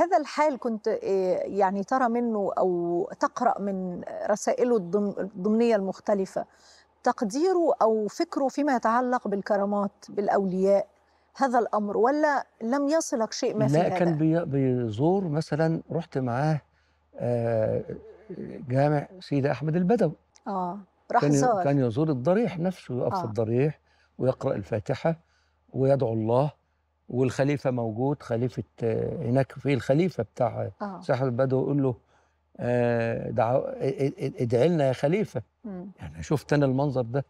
هذا الحال كنت آه، يعني ترى منه او تقرا من رسائله الضمنيه المختلفه تقديره او فكره فيما يتعلق بالكرامات بالاولياء هذا الامر ولا لم يصلك شيء ما في لا هذا؟ كان بيزور مثلا رحت معاه آه، جامع سيدي احمد البدوي اه راح كان كان يزور الضريح نفسه يقف آه. في الضريح ويقرا الفاتحه ويدعو الله والخليفه موجود خليفه آه، هناك في الخليفه بتاع آه. ساحر البدو يقول له آه، دعو ادعي لنا يا خليفه م. يعني شفت انا المنظر ده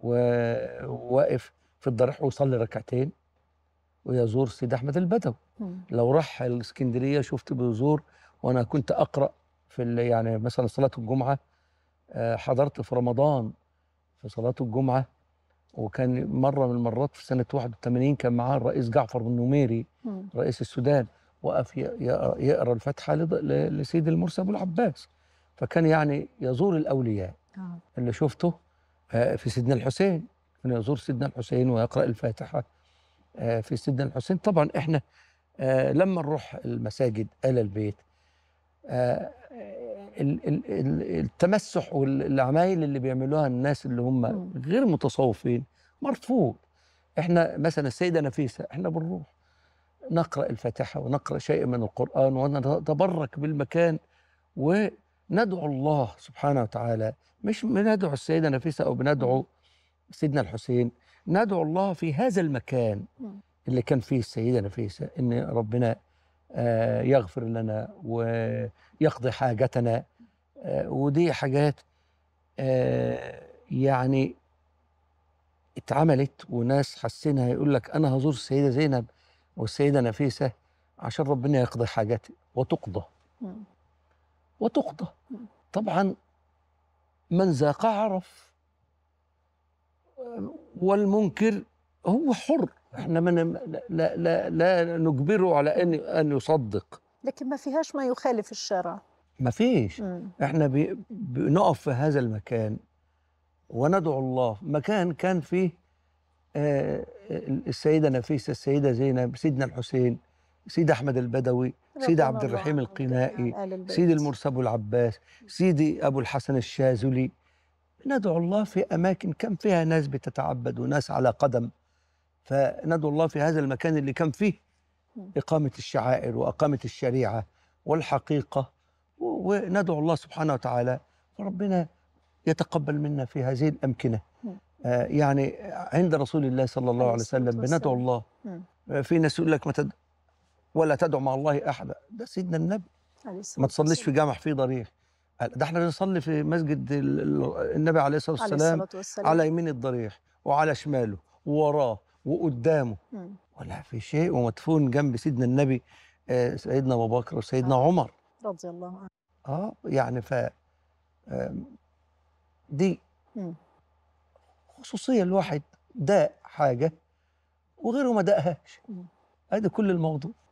وواقف في الضريح ويصلي ركعتين ويزور سيد احمد البدوي لو راح الاسكندريه شفت بيزور وانا كنت اقرا في يعني مثلا صلاه الجمعه آه، حضرت في رمضان في صلاه الجمعه وكان مره من المرات في سنه 81 كان معاه الرئيس جعفر بن نميري رئيس السودان وقف يقرا الفاتحه لسيد المرسي ابو العباس فكان يعني يزور الاولياء آه. اللي شفته آه، في سيدنا الحسين كان يزور سيدنا الحسين ويقرا الفاتحه آه، في سيدنا الحسين طبعا احنا آه، لما نروح المساجد آل البيت التمسح والعمايل اللي بيعملوها الناس اللي هم غير متصوفين مرفوض احنا مثلا السيده نفيسه احنا بنروح نقرا الفاتحه ونقرا شيء من القران ونتبرك بالمكان وندعو الله سبحانه وتعالى مش بندعو السيده نفيسه او بندعو سيدنا الحسين ندعو الله في هذا المكان اللي كان فيه السيده نفيسه ان ربنا آه، يغفر لنا ويقضي حاجتنا آه، ودي حاجات آه، يعني اتعملت وناس حاسينها يقول لك انا هزور السيده زينب والسيده نفيسه عشان ربنا يقضي حاجتي وتقضى وتقضى طبعا من ذاق عرف والمنكر هو حر احنا ما لا, لا, لا نجبره على ان ان يصدق لكن ما فيهاش ما يخالف الشرع ما فيش احنا بنقف في هذا المكان وندعو الله مكان كان فيه آه، آه، السيدة نفيسة السيدة زينب سيدنا الحسين سيد أحمد البدوي سيد عبد الرحيم القنائي سيد المرسب العباس سيدي أبو الحسن الشاذلي ندعو الله في أماكن كان فيها ناس بتتعبد وناس على قدم فندعو الله في هذا المكان اللي كان فيه إقامة الشعائر وإقامة الشريعة والحقيقة وندعو الله سبحانه وتعالى فربنا يتقبل منا في هذه الأمكنة آه يعني عند رسول الله صلى الله عليه وسلم بندعو الله آه، في ناس يقول لك ما تد... ولا تدعو مع الله أحدا ده سيدنا النبي ما تصليش في جامع فيه ضريح آه، ده احنا بنصلي في مسجد النبي عليه الصلاة والسلام, عليه الصلاة والسلام على يمين الضريح وعلى شماله ووراه وقدامه م. ولا في شيء ومدفون جنب سيدنا النبي آه، سيدنا ابو بكر وسيدنا آه. عمر رضي الله عنه اه يعني ف دي خصوصيه الواحد داء حاجه وغيره ما دقهاش ادي كل الموضوع